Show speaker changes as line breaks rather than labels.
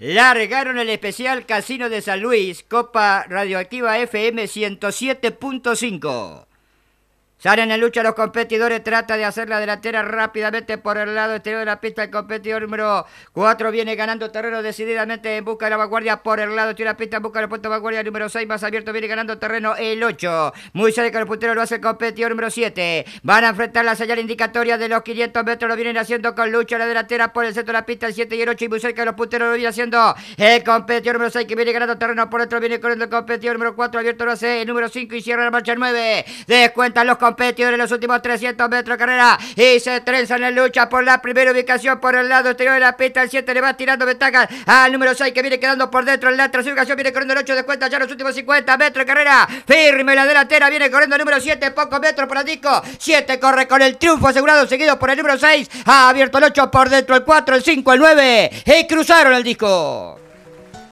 Largaron
el especial Casino de San Luis, Copa Radioactiva FM 107.5. Salen en lucha los competidores, trata de hacer la delantera rápidamente por el lado exterior de la pista. El competidor número 4 viene ganando terreno decididamente en busca de la vanguardia por el lado exterior de la pista, busca los punto de vanguardia. número 6 más abierto viene ganando terreno el 8. Muy cerca los punteros lo hace el competidor número 7. Van a enfrentar la señal indicatoria de los 500 metros. Lo vienen haciendo con lucha la delantera por el centro de la pista, el 7 y el 8. muy cerca de los punteros lo viene haciendo el competidor número 6 que viene ganando terreno por otro. Viene corriendo el competidor número 4. Abierto lo hace el número 5 y cierra la marcha el 9. Descuentan los competidores competidor en los últimos 300 metros de carrera y se trenza en la lucha por la primera ubicación por el lado exterior de la pista. El 7 le va tirando ventajas al número 6 que viene quedando por dentro en la tercera ubicación. Viene corriendo el 8 de cuenta ya los últimos 50 metros de carrera. Firme la delantera, viene corriendo el número 7, pocos metros por el Disco. 7 corre con el triunfo asegurado, seguido por el número 6. Ha abierto el 8 por dentro, el 4, el 5, el 9 y cruzaron el disco.